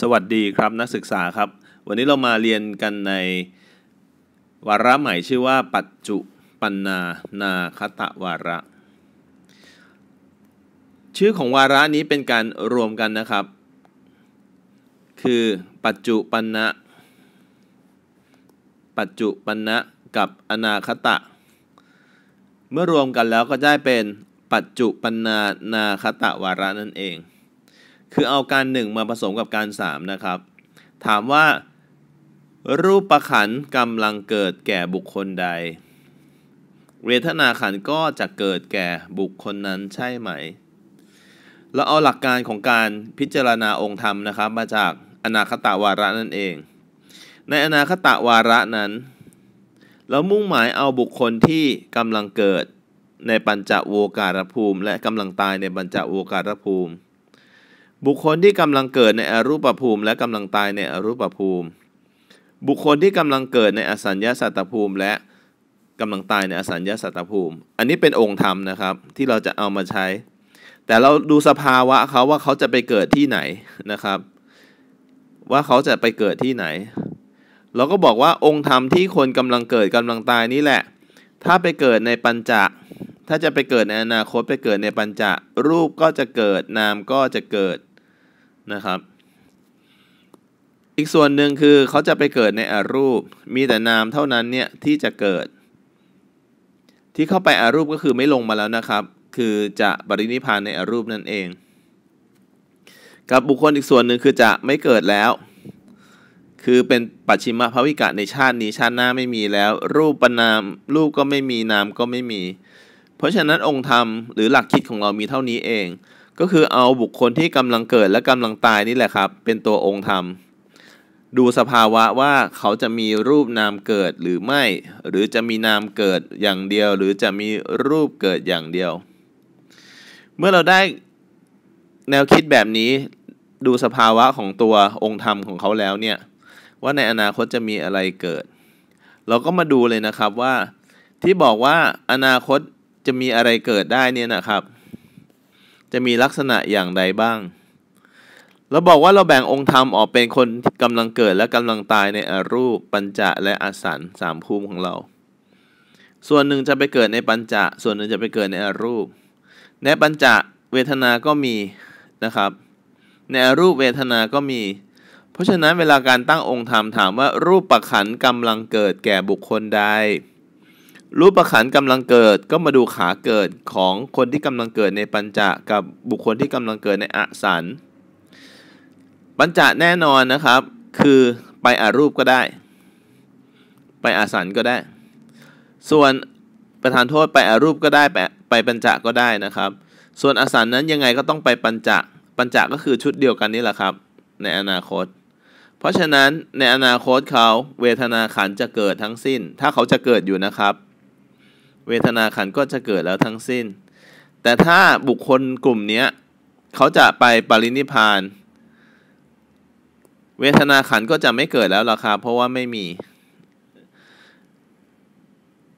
สวัสดีครับนักศึกษาครับ วันนี้เรามาเรียนกันใน วาระใหม่ชื่อว่า ปัจจุปันนานาคตะวาระ ชื่อของวาระนี้เป็นการรวมกันนะครับ คือปัจจุปันนะปัจจุปันนะกับอนาคตะ เมื่อรวมกันแล้วก็ได้เป็นปัจจุปันนานาคตะวาระนั่นเองคือเอาการ1มาผสมกับการ3นะครับ ถามว่า รูปประขันกำลังเกิดแก่บุคคลใด เวทนาขันก็จะเกิดแก่บุคคลนั้นใช่ไหม เราเอาหลักการของการพิจารณาองค์ธรรมนะครับ มาจากอนาคตวาระนั่นเอง ในอนาคตวาระนั้น เรามุ่งหมายเอาบุคคลที่กำลังเกิดในปัญจโวการภูมิ และกำลังตายในปัญจโวการภูมิบุคคลที่กำลังเกิดในอรูปภูมิ และกำลังตายในอรูปภูมิ บุคคลที่กำลังเกิดในอสัญญาสัตตภูมิและกำลังตายในอสัญญาสัตตภูมิ อันนี้เป็นองค์ธรรมนะครับที่เราจะเอามาใช้ แต่เราดูสภาวะเขาว่าเขาจะไปเกิดที่ไหนนะครับ ว่าเขาจะไปเกิดที่ไหน เราก็บอกว่าองค์ธรรมที่คนกำลังเกิดกำลังตายนี่แหละ ถ้าไปเกิดในปัญจะถ้าจะไปเกิดในอนาคตไปเกิดในปัญจะรูปก็จะเกิดนามก็จะเกิดนะครับ อีกส่วนหนึ่งคือเขาจะไปเกิดในอรูปมีแต่นามเท่านั้นเนี่ยที่จะเกิด ที่เข้าไปอรูปก็คือไม่ลงมาแล้วนะครับ คือจะปรินิพานในอรูปนั่นเอง กับบุคคลอีกส่วนหนึ่งคือจะไม่เกิดแล้ว คือเป็นปัจฉิมภวิกะในชาตินี้ชาติหน้าไม่มีแล้ว รูปปนามรูปก็ไม่มี นามก็ไม่มี เพราะฉะนั้นองค์ธรรมหรือหลักคิดของเรามีเท่านี้เองก็คือเอาบุคคลที่กำลังเกิดและกำลังตายนี่แหละครับ เป็นตัวองค์ธรรม ดูสภาวะว่าเขาจะมีรูปนามเกิดหรือไม่ หรือจะมีนามเกิดอย่างเดียว หรือจะมีรูปเกิดอย่างเดียว เมื่อเราได้แนวคิดแบบนี้ ดูสภาวะของตัวองค์ธรรมของเขาแล้วเนี่ยว่าในอนาคตจะมีอะไรเกิด เราก็มาดูเลยนะครับว่า ที่บอกว่าอนาคตจะมีอะไรเกิดได้เนี่ยนะครับจะมีลักษณะอย่างใดบ้าง เราบอกว่าเราแบ่งองค์ธรรมออกเป็นคนกำลังเกิดและกำลังตายในอรูปปัญจะและอสันสามภูมิของเรา ส่วนหนึ่งจะไปเกิดในปัญจะ ส่วนหนึ่งจะไปเกิดในอรูป ในปัญจะเวทนา ก็มีนะครับ ในอรูปเวทนา ก็มี เพราะฉะนั้นเวลาการตั้งองค์ธรรมถามว่ารูปปัจขันกำลังเกิดแก่บุคคลใดรูปขันกำลังเกิดก็มาดูขาเกิดของคนที่กำลังเกิดในปัญจะกับบุคคลที่กำลังเกิดในอสันปัญจะแน่นอนนะครับ คือไปอารูปก็ได้ ไปอสันก็ได้ ส่วนประธานโทษไปอารูปก็ได้ไปไปปัญจะก็ได้นะครับ ส่วนอสันนั้นยังไงก็ต้องไปปัญจะ ปัญจะก็คือชุดเดียวกันนี้แหละครับ ในอนาคต เพราะฉะนั้นในอนาคตเขาเวทนาขันจะเกิดทั้งสิ้นถ้าเขาจะเกิดอยู่นะครับเวทนาขันก็จะเกิดแล้วทั้งสิ้น แต่ถ้าบุคคลกลุ่มนี้เขาจะไปปรินิพาน เวทนาขันก็จะไม่เกิดแล้วล่ะครับ เพราะว่าไม่มี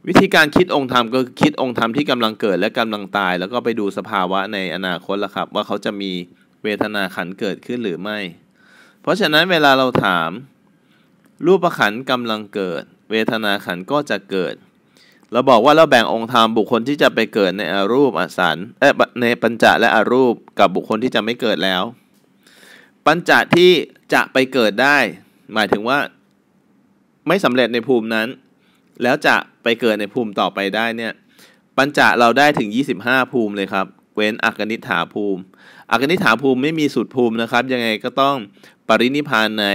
วิธีการคิดองค์ธรรมก็คิดองค์ธรรมที่กำลังเกิดและกำลังตาย แล้วก็ไปดูสภาวะในอนาคตล่ะครับ ว่าเขาจะมีเวทนาขันเกิดขึ้นหรือไม่ เพราะฉะนั้นเวลาเราถามรูปขันกำลังเกิด เวทนาขันก็จะเกิดเราบอกว่าเราแบ่งองค์ธรรมบุคคลที่จะไปเกิดในอรูปอสันเอในปัญจและอรูปกับบุคคลที่จะไม่เกิดแล้ว ปัญจที่จะไปเกิดได้ หมายถึงว่าไม่สำเร็จในภูมินั้น แล้วจะไปเกิดในภูมิต่อไปได้เนี่ย ปัญจเราได้ถึง 25 ภูมิเลยครับ เว้นอักนิฐาภูมิอักนิฐาภูมิไม่มีสุดภูมินะครับ ยังไงก็ต้องปรินิพานใน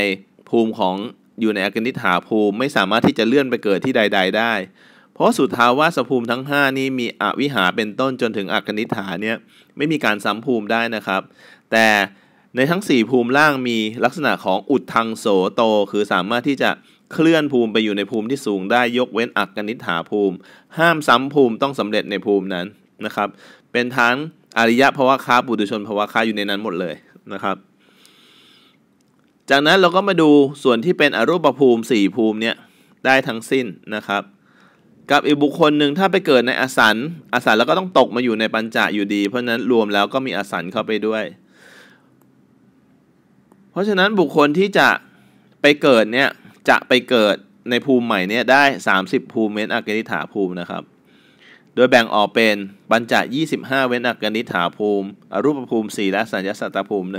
ภูมิของอยู่ในอักนิฐาภูมิ ไม่สามารถที่จะเลื่อนไปเกิดที่ใด ๆ ได้พราะสุทาวาสภูมิทั้ง 5 นี้มีอวิหาเป็นต้นจนถึงอักนิฐาเนี่ย ไม่มีการซ้ำภูมิได้นะครับ แต่ในทั้ง 4 ภูมิล่างมีลักษณะของอุดทังโสโต คือสามารถที่จะเคลื่อนภูมิไปอยู่ในภูมิที่สูงได้ยกเว้นอักนิฐาภูมิ ห้ามซ้ำภูมิต้องสำเร็จในภูมินั้นนะครับ เป็นทั้งอริยะภวะค้าบุตุชนภวะค้าอยู่ในนั้นหมดเลยนะครับ จากนั้นเราก็มาดูส่วนที่เป็นอรูปภูมิ 4 ภูมิเนี่ยได้ทั้งสิ้นนะครับกับอีกบุคคลหนึ่งถ้าไปเกิดในอสันอสันแล้วก็ต้องตกมาอยู่ในปัญจะอยู่ดีเพราะนั้นรวมแล้วก็มีอสันเข้าไปด้วย เพราะฉะนั้นบุคคลที่จะไปเกิดเนี่ยจะไปเกิดในภูมิใหม่เนี่ยได้ 30 ภูมิเว้นอักนิฐาภูมินะครับ โดยแบ่งออกเป็นปัญจะ25 เว้นอักนิฐาภูมิอรูปภูมิ4และสัญญาสัตตภูมิ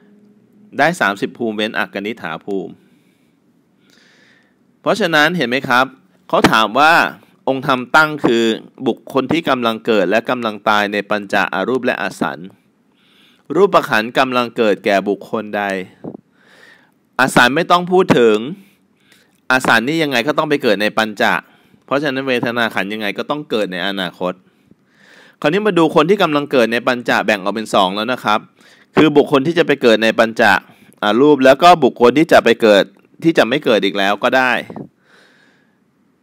1ได้ 30 ภูมิเว้นอักนิฐาภูมิ เพราะฉะนั้นเห็นไหมครับเขาถามว่าองค์ธรรมตั้งคือบุคคลที่กำลังเกิดและกำลังตายในปัญจอารูปและอสันรูปขันกำลังเกิดแก่บุคคลใดอสันไม่ต้องพูดถึงอสันนี่ยังไงก็ต้องไปเกิดในปัญจเพราะฉะนั้นเวทนาขันยังไงก็ต้องเกิดในอนาคต คราวนี้มาดูคนที่กำลังเกิดในปัญจแบ่งออกเป็น 2 แล้วนะครับ คือบุคคลที่จะไปเกิดในปัญจารูปแล้วก็บุคคลที่จะไปเกิดที่จะไม่เกิดอีกแล้วก็ได้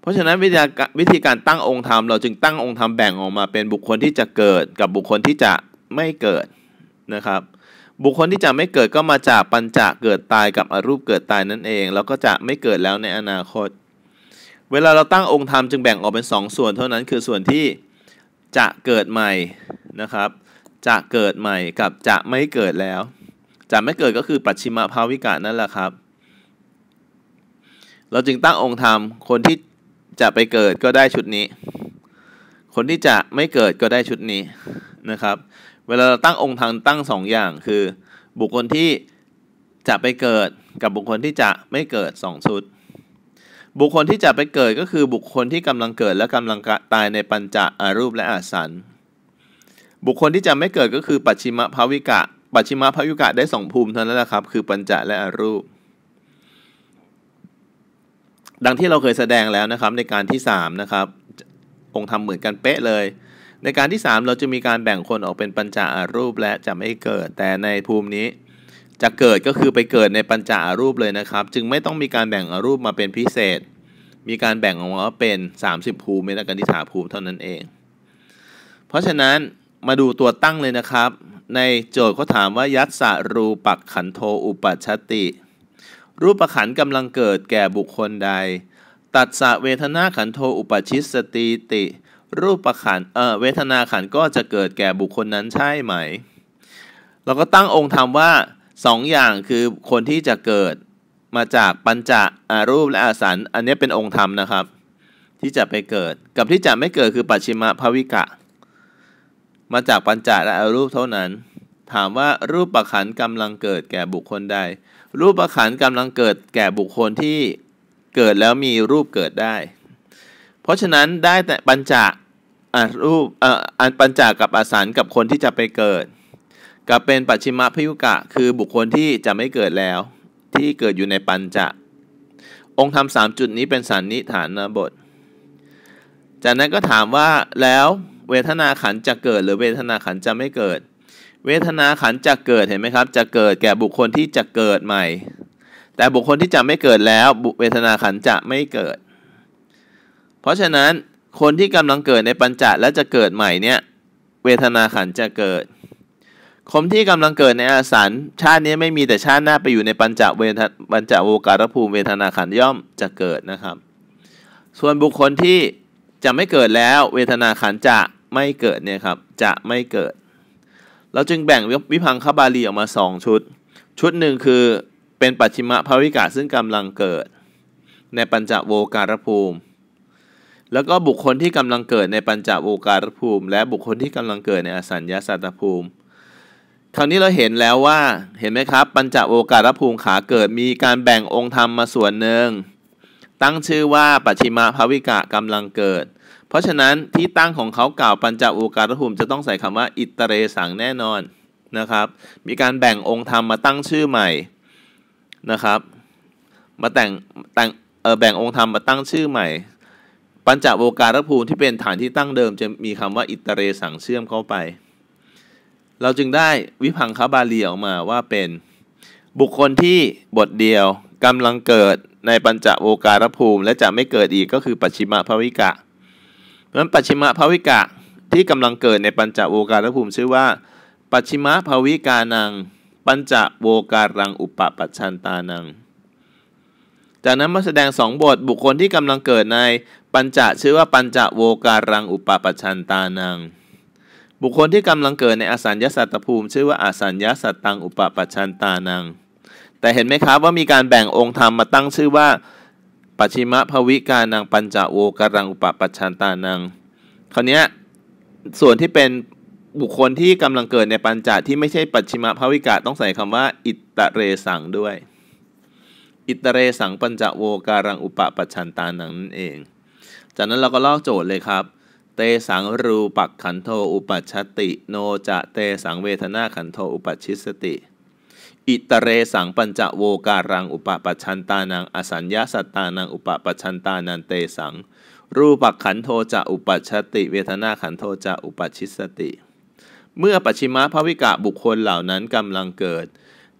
เพราะฉะนั้นวิธีการวิธีการตั้งองค์ธรรมเราจึงตั้งองค์ธรรมแบ่งออกมาเป็นบุคคลที่จะเกิดกับบุคคลที่จะไม่เกิดนะครับ บุคคลที่จะไม่เกิดก็มาจากปัญจะเกิดตายกับอรูปเกิดตายนั่นเองแล้วก็จะไม่เกิดแล้วในอนาคต เวลาเราตั้งองค์ธรรมจึงแบ่งออกเป็น2สส่วน เท่านั้นคือส่วนที่จะเกิดใหม่นะครับ จะเกิดใหม่กับจะไม่เกิดแล้ว จะไม่เกิดก็คือปัจฉิมภาวิกะนั่นแหละครับ เราจึงตั้งองค์ธรรมคนที่จะไปเกิดก็ได้ชุดนี้ คนที่จะไม่เกิดก็ได้ชุดนี้นะครับ เวลาเราตั้งองค์ทางตั้ง2ออย่างคือ บุคคลที่จะไปเกิดกับบุคคลที่จะไม่เกิด2ชุด บุคคลที่จะไปเกิดก็คือบุคคลที่กำลังเกิดและกำลังตายในปัญจอารูปและอาสันบุคคลที่จะไม่เกิดก็คือ ปัจฉิมภาวิกะ ปัจฉิมภาวิกะได้สองภูมิเท่านั้นแหละครับคือปัญจและอรูปดังที่เราเคยแสดงแล้วนะครับในการที่3นะครับองค์ทำเหมือนกันเป๊ะเลย ในการที่3เราจะมีการแบ่งคนออกเป็นปัญจอารูปและจะไม่เกิดแต่ในภูมินี้จะเกิดก็คือไปเกิดในปัญจอารูปเลยนะครับ จึงไม่ต้องมีการแบ่งอารูปมาเป็นพิเศษ มีการแบ่งออกมาเป็น30ภูมิในกันทิฐาภูมิเท่านั้นเอง เพราะฉะนั้นมาดูตัวตั้งเลยนะครับ ในโจทย์เขาถามว่ายัตสารูปักขันโทอุปัชติรูปขันกำลังเกิดแก่บุคคลใด ตัดสะเวทนาขันโทอุปชิสตีติ รูปขันเอ่อเวทนาขันก็จะเกิดแก่บุคคลนั้นใช่ไหม เราก็ตั้งองค์ธรรมว่าสองอย่างคือคนที่จะเกิดมาจากปัญจอารูปและอาสันอันนี้เป็นองค์ธรรมนะครับ ที่จะไปเกิดกับที่จะไม่เกิดคือปัจฉิมภวิกะ มาจากปัญจและอารูปเท่านั้น ถามว่ารูปประขันกำลังเกิดแก่บุคคลใดรูปขันกำลังเกิดแก่บุคคลที่เกิดแล้วมีรูปเกิดได้ เพราะฉะนั้นได้แต่ปัญจกรูปอันปัญจากับอาสานกับคนที่จะไปเกิด กับเป็นปัจฉิมพยุกะ คือบุคคลที่จะไม่เกิดแล้ว ที่เกิดอยู่ในปัญจะองค์ธรรมสามจุดนี้เป็นสันนิฐานนบท จากนั้นก็ถามว่าแล้วเวทนาขันจะเกิดหรือเวทนาขันจะไม่เกิดเวทนาขันจะเกิดเห็นไหมครับ จะเกิดแก่บุคคลที่จะเกิดใหม่ แต่บุคคลที่จะไม่เกิดแล้ว เวทนาขันจะไม่เกิด เพราะฉะนั้นคนที่กำลังเกิดในปัญจและจะเกิดใหม่เนี่ยเวทนาขันจะเกิด คนที่กำลังเกิดในอาสันชาตินี้ไม่มีแต่ชาติหน้าไปอยู่ในปัญจเวทปัญจโวการภูมิเวทนาขันย่อมจะเกิดนะครับ ส่วนบุคคลที่จะไม่เกิดแล้ว เวทนาขันจะไม่เกิดเนี่ยครับจะไม่เกิดเราจึงแบ่งวิพังคบาลีออกมาสองชุด ชุดหนึ่งคือเป็นปัจฉิมภวิกาซึ่งกำลังเกิด ในปัญจโวการภูมิ แล้วก็บุคคลที่กำลังเกิดในปัญจโวการภูมิ และบุคคลที่กำลังเกิดในอสัญญาสัตตภูมิคราวนี้เราเห็นแล้วว่า เห็นไหมครับ ปัญจโวการภูมิขาเกิดมีการแบ่งองค์ธรรมมาส่วนหนึ่งตั้งชื่อว่าปัชิมาภาวิกะกำลังเกิด เพราะฉะนั้นที่ตั้งของเขากล่าวปัญจโุการภูมิจะต้องใส่คำว่าอิตเรสังแน่นอนนะครับ มีการแบ่งองค์ธรรมมาตั้งชื่อใหม่นะครับ มาแต่งแต่งเออแบ่งองค์ธรรมมาตั้งชื่อใหม่ ปัญจโอการภูมิที่เป็นฐานที่ตั้งเดิม จะมีคำว่าอิตเรสังเชื่อมเข้าไป เราจึงได้วิพังคบาลีออกมาว่าเป็นบุคคลที่บทเดียวกำลังเกิดในปัญจโวการภูมิ และจะไม่เกิดอีกก็คือปัจฉิมภวิกะ เพราะนั้นปัจฉิมภวิกะที่กำลังเกิดในปัญจโวการภูมิชื่อว่า ปัจฉิมภวิกานัง ปัญจโวการังอุปปัชชันตานัง จากนั้นมาแสดงสองบท บุคคลที่กำลังเกิดในปัญจชื่อว่าปัญจโวการังอุปปัชชันตานัง บุคคลที่กำลังเกิดในอสัญญาสัตตภูมิ ชื่อว่าอสัญญาสัตตังอุปปัชชันตานังแต่เห็นไหมครับ ว่ามีการแบ่งองค์ธรรมมาตั้งชื่อว่าปัชิมะภวิกานางปัญจโวการังอุปปัชชานตานัง คราวนี้ส่วนที่เป็นบุคคลที่กำลังเกิดในปัญจที่ไม่ใช่ปัจฉิมภวิกะต้องใส่คำว่าอิตเรสังด้วย อิตเรสังปัญจโวการังอุปปัชชานตานังนั่นเอง จากนั้นเราก็ลอกโจทย์เลยครับ เตสังรูปักขันโทอุปัชติโนจะเตสังเวทนาขันโทอุปัชชิสติอิตเรสังปัญจโวการัง อุปปัชชันตานังอสัญญาสัตตานัง อุปปัชชันตานันเตสัง รูปขันโทจะอุปชติ เวทนาขันโทจะอุปชิสติ เมื่อปัชิมะภวิกะบุคคลเหล่านั้นกำลังเกิด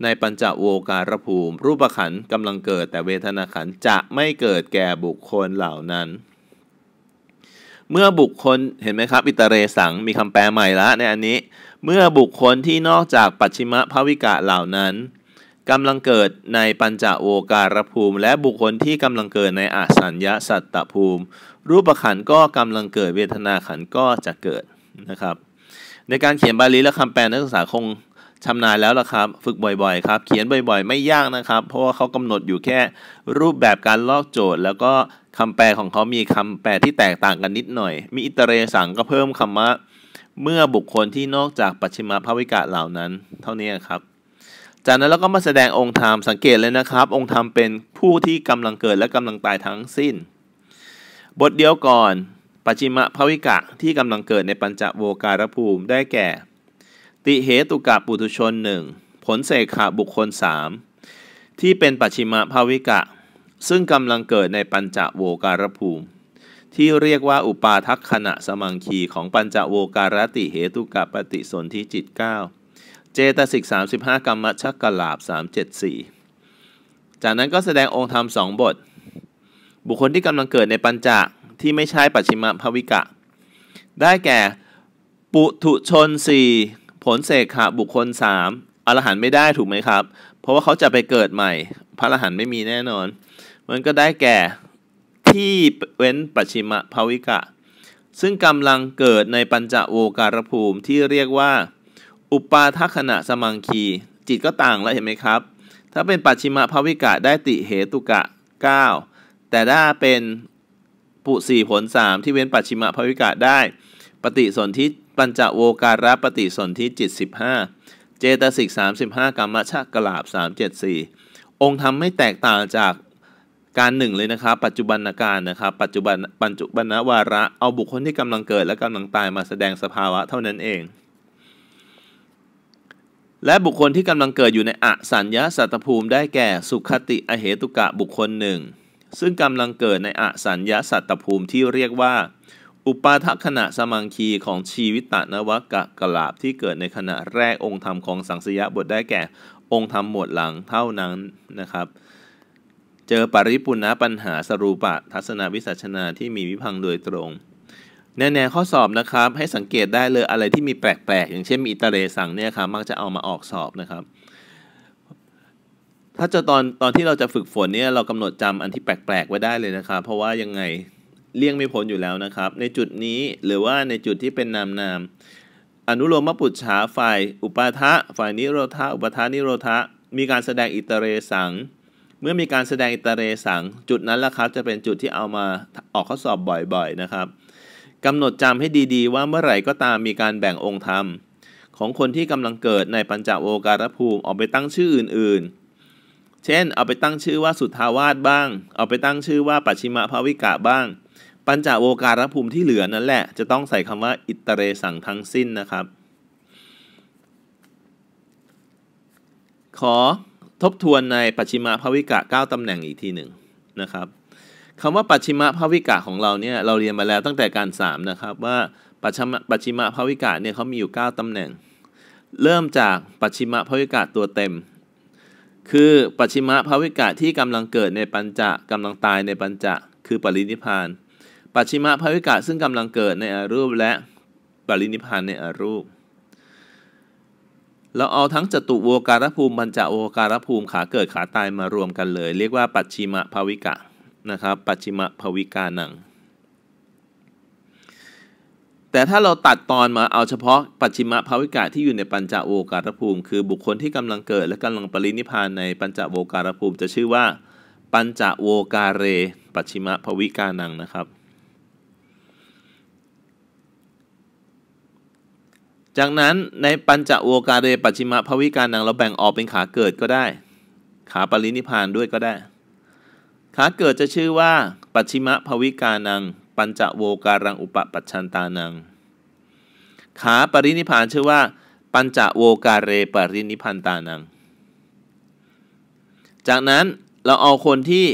ในปัญจโวการภูมิ รูปขันกำลังเกิด แต่เวทนาขันจะไม่เกิดแก่บุคคลเหล่านั้น เมื่อบุคคลเห็นไหมครับ อิตเรสังมีคำแปลใหม่ละในอันนี้เมื่อบุคคลที่นอกจากปัจฉิมภวิกะเหล่านั้นกำลังเกิดในปัญจโวการภูมิ และบุคคลที่กำลังเกิดในอสัญญาสัตตภูมิ รูปขันก็กำลังเกิดเวทนาขันก็จะเกิดนะครับ ในการเขียนบาลีและคำแปลนักศึกษาคงชำนาญแล้วล่ะครับ ฝึกบ่อยๆ ครับ เขียนบ่อยๆ ไม่ยากนะครับ เพราะว่าเขากำหนดอยู่แค่รูปแบบการลอกโจทย์ แล้วก็คำแปลของเขามีคำแปลที่แตกต่างกันนิดหน่อย มีอิตเรสังก็เพิ่มคำว่าเมื่อบุคคลที่นอกจากปัจฉิมภาวิกะเหล่านั้น เท่านี้ครับ จากนั้นเราก็มาแสดงองค์ธรรมสังเกตเลยนะครับ องค์ธรรมเป็นผู้ที่กำลังเกิดและกำลังตายทั้งสิ้น บทเดียวก่อน ปัจฉิมภาวิกะที่กำลังเกิดในปัญจโวการภูมิได้แก่ ติเหตุกะปุถุชนหนึ่งผลเสกขะบุคคลสามที่เป็นปัจฉิมภาวิกะ ซึ่งกำลังเกิดในปัญจโวการภูมิที่เรียกว่าอุปาทักขณะสมังคีของปัญจโวการติเหตุกับปฏิสนธิจิต9เจตสิก35กรรมชักกลาบ 374 จากนั้นก็แสดงองค์ธรรมสองบท บุคคลที่กำลังเกิดในปัญจที่ไม่ใช่ปัจฉิมภวิกะ ได้แก่ปุถุชน 4 ผลเสกขะบุคคล3อรหันต์ไม่ได้ถูกไหมครับ เพราะว่าเขาจะไปเกิดใหม่ พระอรหันต์ไม่มีแน่นอน มันก็ได้แก่ที่เว้นปัจฉิมภาวิกะ ซึ่งกำลังเกิดในปัญจโวการภูมิที่เรียกว่า อุปาทัคณะสมังคีจิตก็ต่างแล้วเห็นไหมครับ ถ้าเป็นปัจฉิมภาวิกะได้ติเหตุกะ 9 แต่ถ้าเป็นปุสีผล3ที่เว้นปัจฉิมภาวิกะได้ปฏิสนธิปัญจโวการปฏิสนธิจิต15เจตสิก35กรรมชากลาบ 374 องค์ทำไม่แตกต่างจากการหนึ่งเลยนะครับปัจจุบันการนะครับปัจจุบันปัจจุบันวาระเอาบุคคลที่กำลังเกิดและกำลังตายมาแสดงสภาวะเท่านั้นเอง และบุคคลที่กำลังเกิดอยู่ในอสัญญาสัตภูมิได้แก่สุขติอเหตุกะบุคคลหนึ่งซึ่งกำลังเกิดในอสัญญาสัตภูมิที่เรียกว่า อุปาทขณะสมังคีของชีวิตะนวกะกลาบที่เกิดในขณะแรกองค์ธรรมของสังสยบทได้แก่ องค์ธรรมหมดหลังเท่านั้นนะครับเจอปริปุณะปัญหาสรูปะ ทัศนวิสัชนาที่มีวิพังโดยตรงแนวข้อสอบนะครับให้สังเกตได้เลยอะไรที่มีแปลกๆ อย่างเช่นมีอิตาเรสังเนี่ยครับมักจะเอามาออกสอบนะครับ ถ้าจะตอนตอนที่เราจะฝึกฝนเนี่ยเรากำหนดจำอันที่แปลกๆ ไว้ได้เลยนะครับเพราะว่ายังไงเลี่ยงไม่พ้นอยู่แล้วนะครับ ในจุดนี้หรือว่าในจุดที่เป็นนามนามอนุโลมปุจฉาฝ่าย อุปาทะ ฝ่ายนิโรธาอุปาทานิโรธามีการแสดงอิตเรสังเมื่อมีการแสดงอิตาเรสังจุดนั้นล่ะครับ จะเป็นจุดที่เอามาออกข้อสอบบ่อย ๆนะครับกำหนดจำให้ดีๆว่าเมื่อไหร่ก็ตามมีการแบ่งองค์ธรรม ของคนที่กำลังเกิดในปัญจโอการภูมิออกไปตั้งชื่ออื่นๆ เช่นเอาไปตั้งชื่อว่าสุทธาวาสบ้าง เอาไปตั้งชื่อว่าปัชิมะภวิกะบ้าง ปัญจโอการภูมิที่เหลือนั่นแหละจะต้องใส่คำว่าอิตเรสังทั้งสิ้นนะครับขอทบทวนในปัจฉิมภาวิกะ 9ตำแหน่งอีกทีหนึ่งนะครับคำว่าปัจฉิมภาวิกะของเราเนี่ยเราเรียนมาแล้วตั้งแต่การ3นะครับว่าปัจฉิมปัจฉิมภาวิกะเนี่ยเขามีอยู่ 9ตำแหน่ง เริ่มจากปัจฉิมภาวิกะตัวเต็ม คือปัจฉิมภาวิกะที่กำลังเกิดในปัญจะกำลังตายในปัญจะคือปรินิพาน ปัจฉิมภาวิกะซึ่งกำลังเกิดในอรูปและปรินิพานในอรูปเราเอาทั้งจตุโวการภูมิบัญจโวการภูมิขาเกิดขาตายมารวมกันเลย เรียกว่าปัจฉิมภวิกะนะครับ ปัจฉิมภวิกานัง แต่ถ้าเราตัดตอนมาเอาเฉพาะปัจฉิมภวิกะที่อยู่ในปัญจโวการภูมิ คือบุคคลที่กำลังเกิดและกำลังปรินิพานในปัญจโวการภูมิจะชื่อว่าปัญจโวการเร ปัจฉิมภวิกานังนะครับจากนั้นในปัญจโวกาเรปัจฉิมภวิการนังเราแบ่งออกเป็นขาเกิดก็ได้ ขาปรินิพานด้วยก็ได้ขาเกิดจะชื่อว่า ปัจฉิมภวิการนัง ปัญจโวการังอุปปัชชันตานังขาปรินิพานชื่อว่า ปัญจโวกาเรปรินิพันตานัง จากนั้นเราเอาคนที่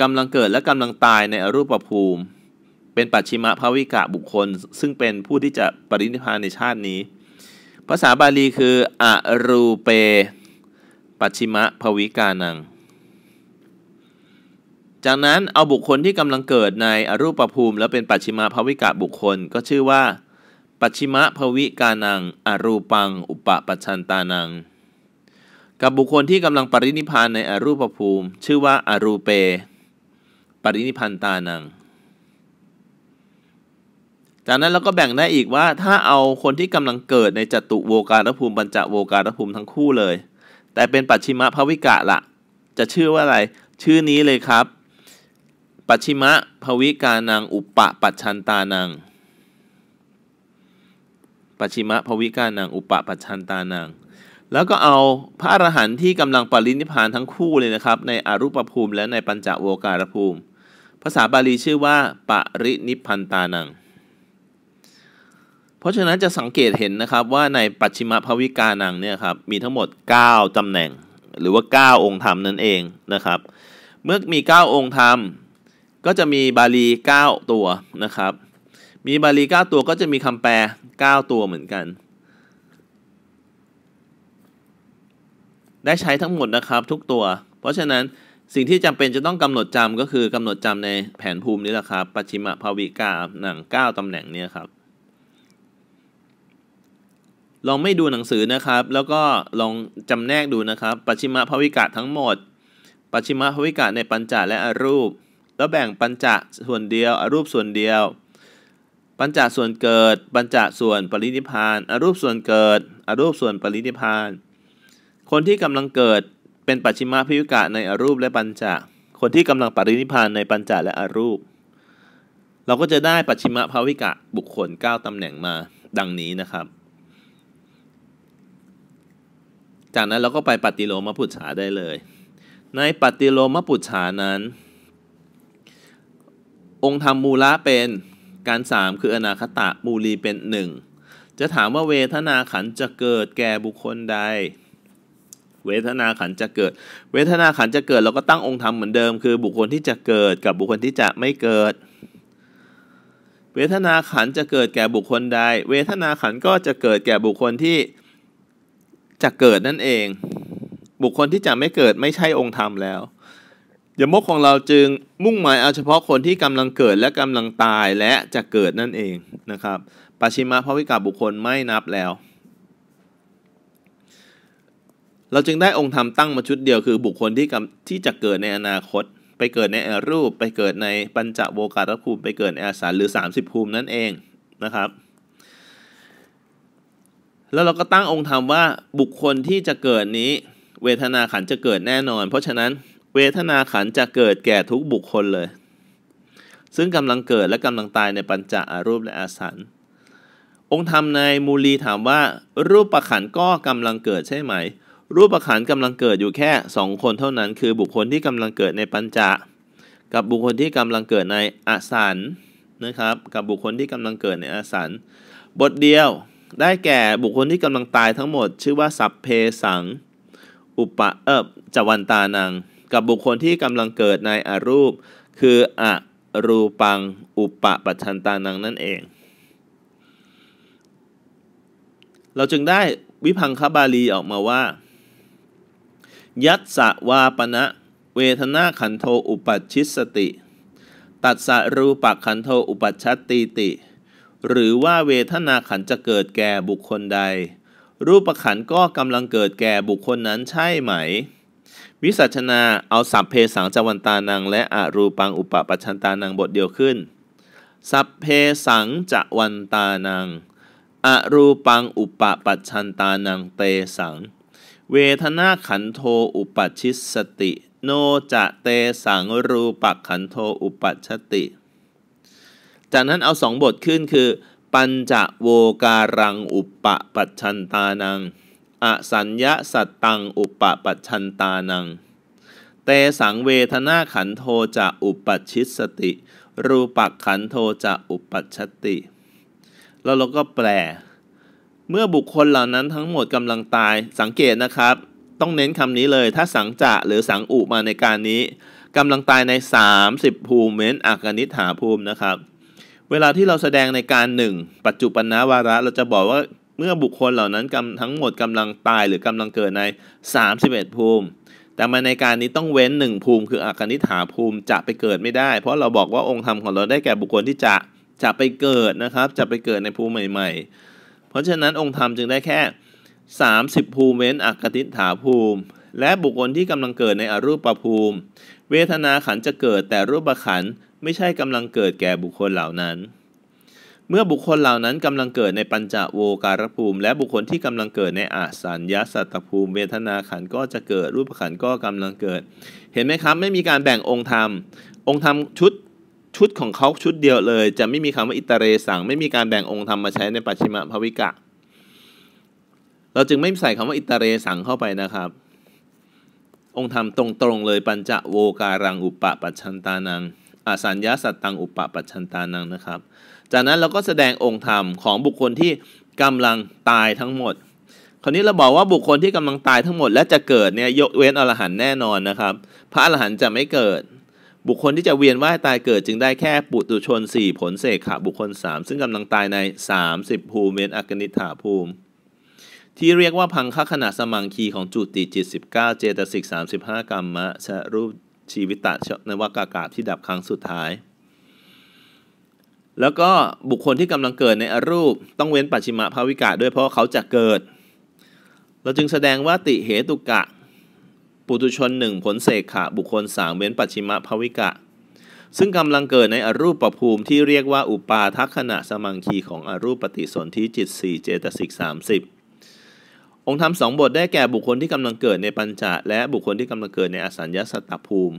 กำลังเกิดและกำลังตายในอรูปภูมิ เป็นปัจฉิมภวิกะบุคคล ซึ่งเป็นผู้ที่จะปรินิพานในชาตินี้ภาษาบาลีคือ อรูเป ปัชิมะภวิกานัง จากนั้นเอาบุคคลที่กำลังเกิดในอรูปภูมิ แล้วเป็นปัชิมะภวิกะบุคคลก็ชื่อว่า ปัชิมะภวิกานัง อรูปัง อุปปัชันตานัง กับบุคคลที่กำลังปรินิพานในอรูปภูมิ ชื่อว่าอารูเป ปรินิพันตานังจากนั้นเราก็แบ่งได้อีกว่า ถ้าเอาคนที่กำลังเกิดในจตุโวการภูมิ ปัญจโวการภูมิทั้งคู่เลย แต่เป็นปัจฉิมภวิกะละจะชื่อว่าอะไร ชื่อนี้เลยครับ ปัจฉิมภวิกานัง อุปะปัจชันตานัง ปัจฉิมภวิกานังอุปะปัจชันตานัง แล้วก็เอาพระอรหันต์ที่กำลังปรินิพานทั้งคู่เลยนะครับ ในอรูปภูมิ และในปัญจโวการภูมิ ภาษาบาลีชื่อว่า ปรินิพันตานังราะฉะนั้นจะสังเกตเห็นนะครับว่าในปัจฉิมภวิกานังเนี่ยครับมีทั้งหมด9ตำแหน่งหรือว่า 9 องค์ธรรมนั่นเองนะครับเมื่อมี 9 องค์ธรรม ก็จะมีบาลี 9 ตัวนะครับมีบาลี 9 ตัวก็จะมีคำแปล9ตัวเหมือนกัน ได้ใช้ทั้งหมดนะครับทุกตัว เพราะฉะนั้นสิ่งที่จำเป็นจะต้องกำหนดจำก็คือกำหนดจำในแผนภูมินี้แหละครับปัจฉิมภวิกาหนัง9ตำแหน่งเนี่ยครับลองไม่ดูหนังสือนะครับ แล้วก็ลองจำแนกดูนะครับ ปัจฉิมภวิกะทั้งหมด ปัจฉิมภวิกะในปัญจและอรูป แล้วแบ่งปัญจส่วนเดียว อรูปส่วนเดียว ปัญจส่วนเกิด ปัญจส่วนปรินิพาน อรูปส่วนเกิด อรูปส่วนปรินิพาน คนที่กำลังเกิดเป็นปัจฉิมภวิกะในอรูปและปัญจคนที่กำลังปรินิพานในปัญจและอรูป เราก็จะได้ปัจฉิมภวิกะบุคคล9ตำแหน่งมาดังนี้นะครับจากนั้นเราก็ไปปฏิโลมปุจฉาได้เลย ในปฏิโลมปุจฉานั้น องค์ธรรมมูละเป็นการสามคืออนาคตะมูลีเป็นหนึ่งจะถามว่าเวทนาขันจะเกิดแก่บุคคลใด เวทนาขันจะเกิด เวทนาขันจะเกิดเราก็ตั้งองค์ธรรมเหมือนเดิม คือบุคคลที่จะเกิดกับบุคคลที่จะไม่เกิด เวทนาขันจะเกิดแก่บุคคลใด เวทนาขันก็จะเกิดแก่บุคคลที่จะเกิดนั่นเอง บุคคลที่จะไม่เกิดไม่ใช่องค์ธรรมแล้วยมกของเราจึงมุ่งหมายเอาเฉพาะคนที่กำลังเกิดและกำลังตายและจะเกิดนั่นเองนะครับปัชิมะพระวิกาบุคคลไม่นับแล้ว เราจึงได้องค์ธรรมตั้งมาชุดเดียวคือ บุคคลที่ที่จะเกิดในอนาคต ไปเกิดในอรูป ไปเกิดในปัญจโวการภูมิไปเกิดในอาสาหรือ 30 ภูมินั่นเองนะครับแล้วเราก็ตั้งองค์ธรรมว่าบุคคลที่จะเกิดนี้ เวทนาขันจะเกิดแน่นอน เพราะฉะนั้น เวทนาขันจะเกิดแก่ทุกบุคคลเลย ซึ่งกำลังเกิดและกำลังตายในปัญจอารูปและอาสันองค์ธรรมในมูลีถามว่ารูปประขันก็กำลังเกิดใช่ไหม รูปประขันกำลังเกิดอยู่แค่ 2 คนเท่านั้นคือ บุคคลที่กำลังเกิดในปัญจ กับบุคคลที่กำลังเกิดในอาสันนะครับ กับบุคคลที่กำลังเกิดในอาสันบทเดียวได้แก่บุคคลที่กำลังตายทั้งหมด ชื่อว่า สัพเพสัง อุปะเอบจวันตานัง กับบุคคลที่กำลังเกิดในอรูป คืออะรูปัง อุปะปัจจันตานัง นั่นเอง เราจึงได้วิพังคบาลีออกมาว่า ยัตสวาปณะเวทนาขันโทอุปัชชิสติ ตัดสรูปักขันโทอุปัชชติติหรือว่าเวทนาขันจะเกิดแก่บุคคลใด รูปขันก็กำลังเกิดแก่บุคคลนั้นใช่ไหม วิสัชนาเอาสัพเพสังจวันตานัง และอรูปังอุปปัชชันตานังบทเดียวขึ้นสัพเพสังจวันตานังอรูปังอุปปัชชันตานังเตสัง เวทนาขันโทอุปชิสติ โนจะเตสังรูปขันโทอุปชติจากนั้นเอาสองบทขึ้นคือ ปัญจโวการัง อุปปะปัชชันตานังอสัญญาสัตตังอุปปะปัชชันตานังเตสังเวทนาขันโทจะอุปปชิสติ รูปักขันโทจะอุปปชติ แล้วเราก็แปล เมื่อบุคคลเหล่านั้นทั้งหมดกำลังตาย สังเกตนะครับ ต้องเน้นคำนี้เลยถ้าสังจะหรือสังอุมาในการนี้กำลังตายใน 30 ภูมิเม้นอากนิฐาภูมินะครับเวลาที่เราแสดงในการหนึ่งปัจจุบันนวาระเราจะบอกว่าเมื่อบุคคลเหล่านั้นกำทั้งหมดกำลังตาย หรือกำลังเกิดใน 31 ภูมิ แต่มาในการนี้ต้องเว้นหนึ่งภูมิคืออารณิฐาภูมิจะไปเกิดไม่ได้ เพราะเราบอกว่าองค์ธรรมของเราได้แก่บุคคลที่จะจะไปเกิดนะครับ จะไปเกิดในภูมิใหม่ ๆ เพราะฉะนั้นองค์ธรรมจึงได้แค่ 30 ภูมิเว้นอักติฐาภูมิ และบุคคลที่กำลังเกิดในอรูปภูมิ เวทนาขันจะเกิดแต่รูปขันไม่ใช่กำลังเกิดแก่บุคคลเหล่านั้น เมื่อบุคคลเหล่านั้นกำลังเกิดในปัญจโวการภูมิ และบุคคลที่กำลังเกิดในอาสัญญาสัตตภูมิ เวทนาขันก็จะเกิดรูปขันก็กำลังเกิด เห็นไหมครับไม่มีการแบ่งองค์ธรรม องค์ธรรมชุดชุดของเขาชุดเดียวเลย จะไม่มีคำว่าอิตเรสังไม่มีการแบ่งองค์ธรรมมาใช้ในปัจฉิมภวิกะ เราจึงไม่ใส่คำว่าอิตเรสังเข้าไปนะครับ องค์ธรรมตรงๆ เลยปัญจโวการังอุปปัชชันตานังอสัญญาสัตตังอุปปัชชันตานังนะครับ จากนั้นเราก็แสดงองค์ธรรมของบุคคลที่กำลังตายทั้งหมด คราวนี้เราบอกว่าบุคคลที่กำลังตายทั้งหมด และจะเกิดเนี่ยยกเว้นอรหันต์แน่นอนนะครับ พระอรหันต์จะไม่เกิด บุคคลที่จะเวียนว่ายตายเกิดจึงได้แค่ปุตุชน 4 ผลเสกขาบุคคล 3 ซึ่งกำลังตายใน 30ภูมิเมตอกนิฐาภูมิที่เรียกว่าพังคขณะสมังคีของจุติจิต19เจตสิก35กรรมะชะรูปชีวิตะนวากากาที่ดับครั้งสุดท้าย แล้วก็บุคคลที่กำลังเกิดในอรูปต้องเว้นปัจฉิมภาวิกะ ด้วยเพราะเขาจะเกิด เราจึงแสดงว่าติเหตุกะ ปุตุชนหนึ่งผลเสกขะบุคคลสามเว้นปัจฉิมภาวิกะซึ่งกำลังเกิดในอรูปประภูมิที่เรียกว่าอุปาทัคขณะสมังคีของอรูปปฏิสนธิจิต4เจตสิก30องค์ธรรมสองบทได้แก่บุคคลที่กำลังเกิดในปัญจะและบุคคลที่กำลังเกิดในอสัญญาสัตตภูมิ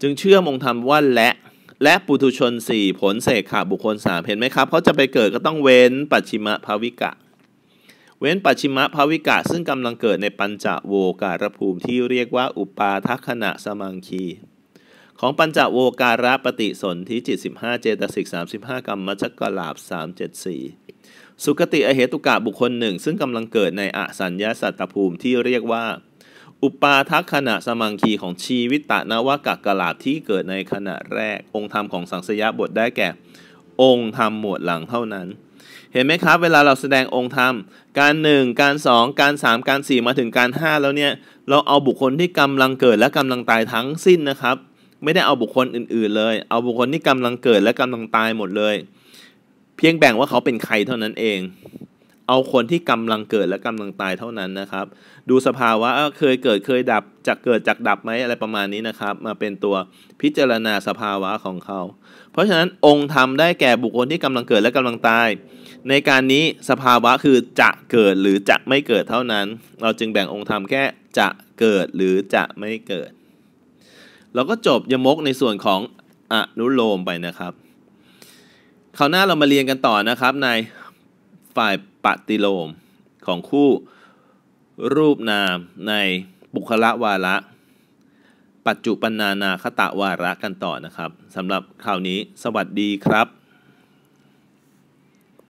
จึงเชื่อมองค์ธรรมว่าและและปุถุชน 4 ผลเสกขาบุคคล 3 เห็นไหมครับเขาจะไปเกิดก็ต้องเว้นปัจฉิมภาวิกะ เว้นปัจฉิมภาวิกะซึ่งกำลังเกิดในปัญจโวการภูมิที่เรียกว่าอุปาทัคขณะสมังคี ของปัญจโวการะปฏิสนธิจิต15เจตสิก35 กรรมมัชกลาบ 374สุคติอเหตุกะบุคคลหนึ่งซึ่งกำลังเกิดในอสัญญาสัตตภูมิที่เรียกว่า อุปาทัคขณะสมังคีของชีวิตตะนวกะกลาบที่เกิดในขณะแรกองค์ธรรมของสังสยบทได้แก่ องค์ธรรมหมวดหลังเท่านั้น เห็นไหมครับ เวลาเราแสดงองค์ธรรม การ 1 การ 2 การ 3 การ 4 มาถึงการ 5 แล้วเนี่ย เราเอาบุคคลที่กำลังเกิดและกำลังตายทั้งสิ้นนะครับ ไม่ได้เอาบุคคลอื่นๆ เลย เอาบุคคลที่กำลังเกิดและกำลังตายหมดเลยเพียงแบ่งว่าเขาเป็นใครเท่านั้นเอง เอาคนที่กำลังเกิดและกำลังตายเท่านั้นนะครับ ดูสภาวะเคยเกิดเคยดับจะเกิดจากดับไหมอะไรประมาณนี้นะครับ มาเป็นตัวพิจารณาสภาวะของเขา เพราะฉะนั้นองค์ธรรมได้แก่บุคคลที่กำลังเกิดและกำลังตาย ในการนี้สภาวะคือจะเกิดหรือจะไม่เกิดเท่านั้น เราจึงแบ่งองค์ธรรมแค่จะเกิดหรือจะไม่เกิด เราก็จบยมกในส่วนของอนุโลมไปนะครับคราวหน้าเรามาเรียนกันต่อนะครับในฝ่ายปฏิโลมของคู่รูปนามในบุคละวาระ ปัจจุปนานาคตะวาระกันต่อนะครับสำหรับคราวนี้สวัสดีครับ